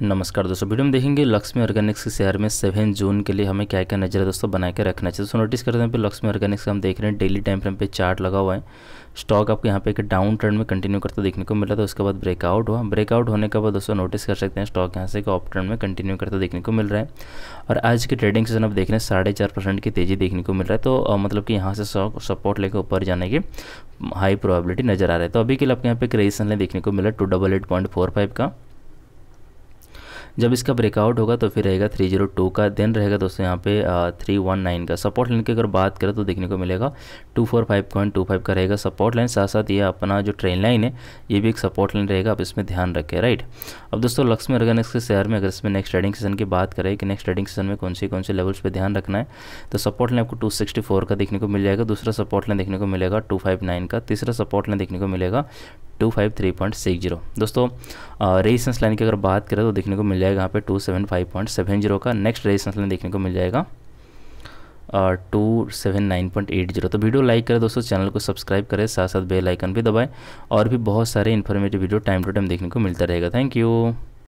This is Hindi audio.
नमस्कार दोस्तों वीडियो में देखेंगे लक्ष्मी ऑर्गेनिक्स के शेयर में सेवन जून के लिए हमें क्या क्या नजर दोस्तों बना के रखना चाहिए दोस्तों नोटिस करते हैं पे लक्ष्मी ऑर्गेनिक्स का हम देख रहे हैं डेली टाइम फ्रेम पे चार्ट लगा हुआ है स्टॉक आपको यहाँ पे एक डाउन ट्रेंड में कंटिन्यू करता देखने को मिला था उसके बाद ब्रेकआउट हुआ ब्रेकआउट होने के बाद दोस्तों नोटिस कर सकते हैं स्टॉक यहाँ से एक ऑप ट्रेंड में कंटिन्यू करता देखने को मिल रहा है और आज की ट्रेडिंग सेशन आप देख रहे हैं साढ़े चार परसेंट की तेज़ी देखने को मिल रहा है तो मतलब कि यहाँ से स्टॉक सपोर्ट लेकर ऊपर जाने की हाई प्रोबेबिलिटी नजर आ रहा है तो अभी के लिए आपके यहाँ पे क्रेजिशन देखने को मिला two double eight point four five का जब इसका ब्रेकआउट होगा तो फिर रहेगा थ्री जीरो टू का देन रहेगा दोस्तों यहाँ पे थ्री वन नाइन का सपोर्ट लाइन की अगर बात करें तो देखने को मिलेगा two four five point two five का रहेगा सपोर्ट लाइन साथ साथ ये अपना जो ट्रेन लाइन है ये भी एक सपोर्ट लाइन रहेगा आप इसमें ध्यान रखें राइट अब दोस्तों लक्ष्मी ऑर्गेनिक्स के शेयर में अगर इसमें नेक्स्ट ट्रेडिंग सेशन की बात करें कि नेक्स्ट ट्रेडिंग सेशन में कौन से कौन से लेवल्स पर ध्यान रखना है तो सपोर्ट लाइन आपको टू सिक्सटी फोर का देखने को मिल जाएगा दूसरा सपोर्ट लाइन देखने को मिलेगा टू फाइव नाइन का तीसरा सपोर्ट लाइन देखने को मिलेगा two five three point six zero दोस्तों रेजिस्टेंस लाइन की अगर बात करें तो देखने को मिल जाएगा यहाँ पे two seven five point seven zero का नेक्स्ट रेजिस्टेंस लाइन देखने को मिल जाएगा two seven nine point eight zero तो वीडियो लाइक करें दोस्तों चैनल को सब्सक्राइब करें साथ साथ बेल आइकन भी दबाएं और भी बहुत सारे informative video time to time देखने को मिलता रहेगा थैंक यू